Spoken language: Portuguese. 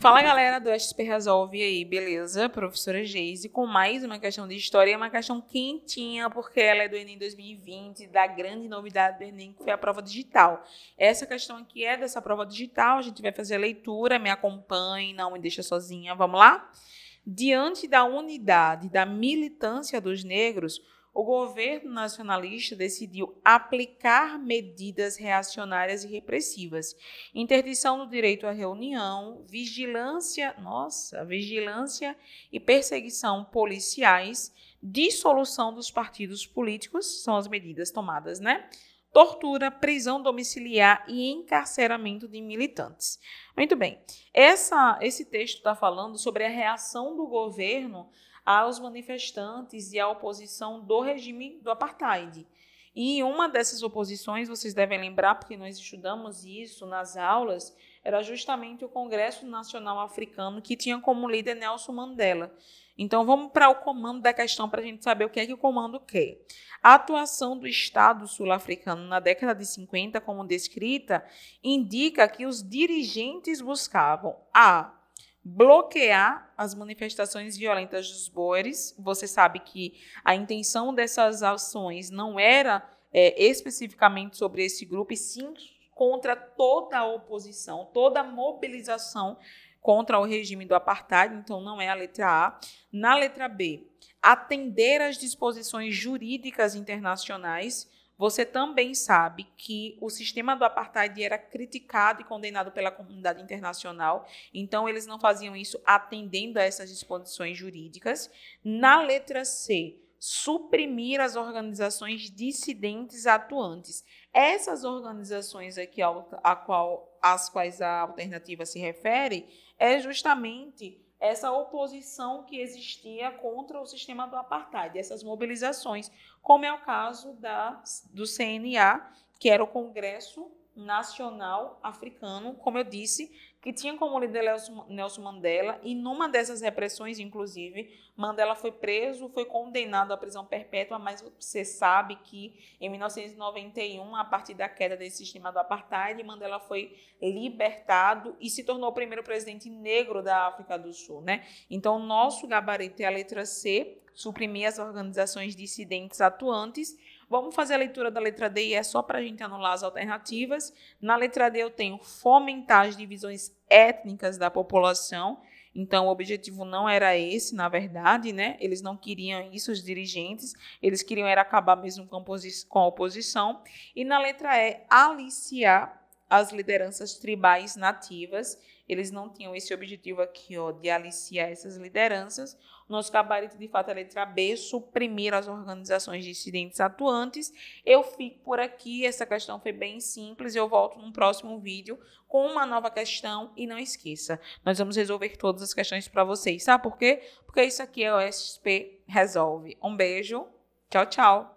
Fala galera do SP Resolve aí, beleza? Professora Geise com mais uma questão de história, uma questão quentinha, porque ela é do Enem 2020, da grande novidade do Enem, que foi a prova digital. Essa questão aqui é dessa prova digital, a gente vai fazer a leitura, me acompanhe, não me deixa sozinha, vamos lá? Diante da unidade da militância dos negros, o governo nacionalista decidiu aplicar medidas reacionárias e repressivas, interdição do direito à reunião, vigilância, nossa, vigilância e perseguição policiais, dissolução dos partidos políticos, são as medidas tomadas, né? tortura, prisão domiciliar e encarceramento de militantes. Muito bem, essa, esse texto está falando sobre a reação do governo aos manifestantes e à oposição do regime do apartheid. E uma dessas oposições, vocês devem lembrar, porque nós estudamos isso nas aulas, era justamente o Congresso Nacional Africano, que tinha como líder Nelson Mandela. Então, vamos para o comando da questão para a gente saber o que é que o comando quer. A atuação do Estado sul-africano na década de 50, como descrita, indica que os dirigentes buscavam a bloquear as manifestações violentas dos boeres. Você sabe que a intenção dessas ações não era é, especificamente sobre esse grupo, e sim contra toda a oposição, toda a mobilização contra o regime do apartheid, então não é a letra A. Na letra B, atender às disposições jurídicas internacionais. Você também sabe que o sistema do apartheid era criticado e condenado pela comunidade internacional, então eles não faziam isso atendendo a essas disposições jurídicas. Na letra C, suprimir as organizações dissidentes atuantes. Essas organizações aqui ao, a qual, às quais a alternativa se refere é justamente essa oposição que existia contra o sistema do apartheid, essas mobilizações, como é o caso da, do CNA, que era o Congresso Nacional Africano, como eu disse, que tinha como líder Nelson Mandela, e numa dessas repressões, inclusive, Mandela foi preso, foi condenado à prisão perpétua, mas você sabe que em 1991, a partir da queda desse sistema do apartheid, Mandela foi libertado e se tornou o primeiro presidente negro da África do Sul, né? Então, nosso gabarito é a letra C, suprimir as organizações dissidentes atuantes, Vamos fazer a leitura da letra D e é só para a gente anular as alternativas. Na letra D eu tenho fomentar as divisões étnicas da população. Então, o objetivo não era esse, na verdade, né? Eles não queriam isso, os dirigentes. Eles queriam era acabar mesmo com, com a oposição. E na letra E, aliciar as lideranças tribais nativas eles não tinham esse objetivo aqui, ó, de aliciar essas lideranças. Nosso gabarito, de fato, é a letra B, suprimir as organizações dissidentes atuantes. Eu fico por aqui, essa questão foi bem simples, eu volto num próximo vídeo com uma nova questão e não esqueça, nós vamos resolver todas as questões para vocês, sabe por quê? Porque isso aqui é o SP Resolve. Um beijo, tchau, tchau!